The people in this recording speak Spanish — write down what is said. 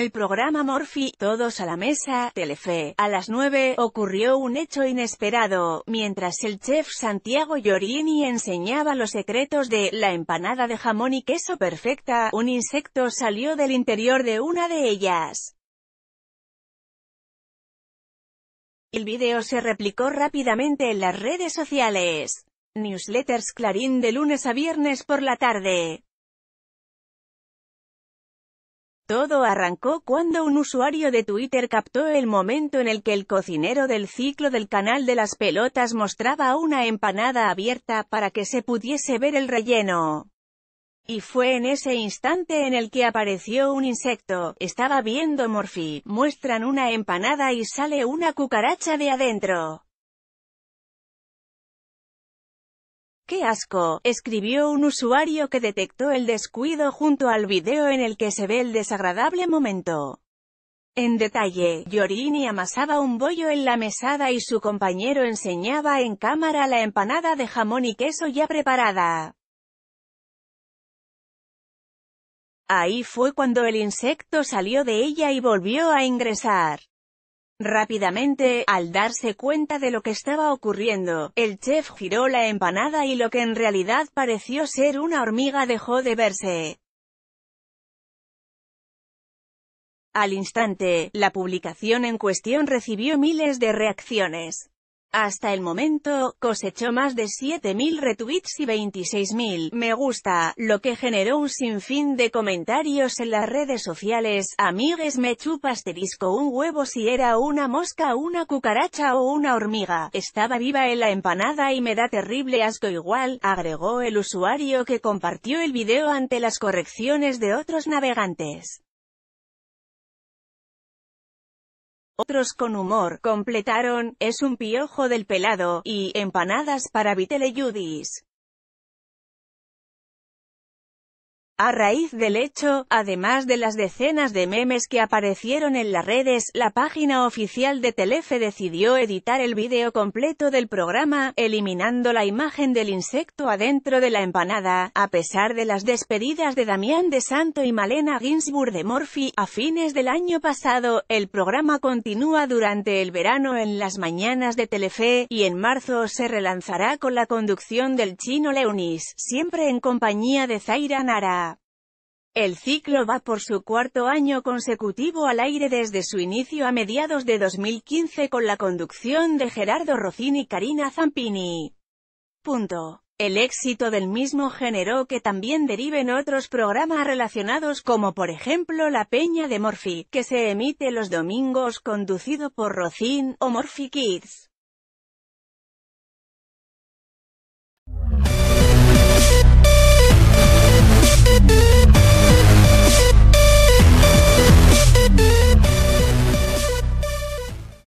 el programa Morphy, Todos a la Mesa, Telefe, a las 9, ocurrió un hecho inesperado, mientras el chef Santiago Llorini enseñaba los secretos de la empanada de jamón y queso perfecta, un insecto salió del interior de una de ellas. El video se replicó rápidamente en las redes sociales. Newsletters Clarín de lunes a viernes por la tarde. Todo arrancó cuando un usuario de Twitter captó el momento en el que el cocinero del ciclo del canal de las pelotas mostraba una empanada abierta para que se pudiese ver el relleno. Y fue en ese instante en el que apareció un insecto, estaba viendo Morphy, muestran una empanada y sale una cucaracha de adentro. ¡Qué asco! escribió un usuario que detectó el descuido junto al video en el que se ve el desagradable momento. En detalle, Yorini amasaba un bollo en la mesada y su compañero enseñaba en cámara la empanada de jamón y queso ya preparada. Ahí fue cuando el insecto salió de ella y volvió a ingresar. Rápidamente, al darse cuenta de lo que estaba ocurriendo, el chef giró la empanada y lo que en realidad pareció ser una hormiga dejó de verse. Al instante, la publicación en cuestión recibió miles de reacciones. Hasta el momento, cosechó más de 7.000 retweets y 26.000 me gusta, lo que generó un sinfín de comentarios en las redes sociales, amigues me chupas este disco un huevo si era una mosca una cucaracha o una hormiga, estaba viva en la empanada y me da terrible asco igual, agregó el usuario que compartió el video ante las correcciones de otros navegantes. Otros con humor completaron, es un piojo del pelado, y empanadas para Judis. A raíz del hecho, además de las decenas de memes que aparecieron en las redes, la página oficial de Telefe decidió editar el vídeo completo del programa, eliminando la imagen del insecto adentro de la empanada, a pesar de las despedidas de Damián de Santo y Malena Ginsburg de morphy A fines del año pasado, el programa continúa durante el verano en las mañanas de Telefe, y en marzo se relanzará con la conducción del chino Leonis, siempre en compañía de Zaira Nara. El ciclo va por su cuarto año consecutivo al aire desde su inicio a mediados de 2015 con la conducción de Gerardo Rocín y Karina Zampini. El éxito del mismo generó que también deriven otros programas relacionados como por ejemplo La Peña de Morphy, que se emite los domingos conducido por Rocín, o Morphy Kids.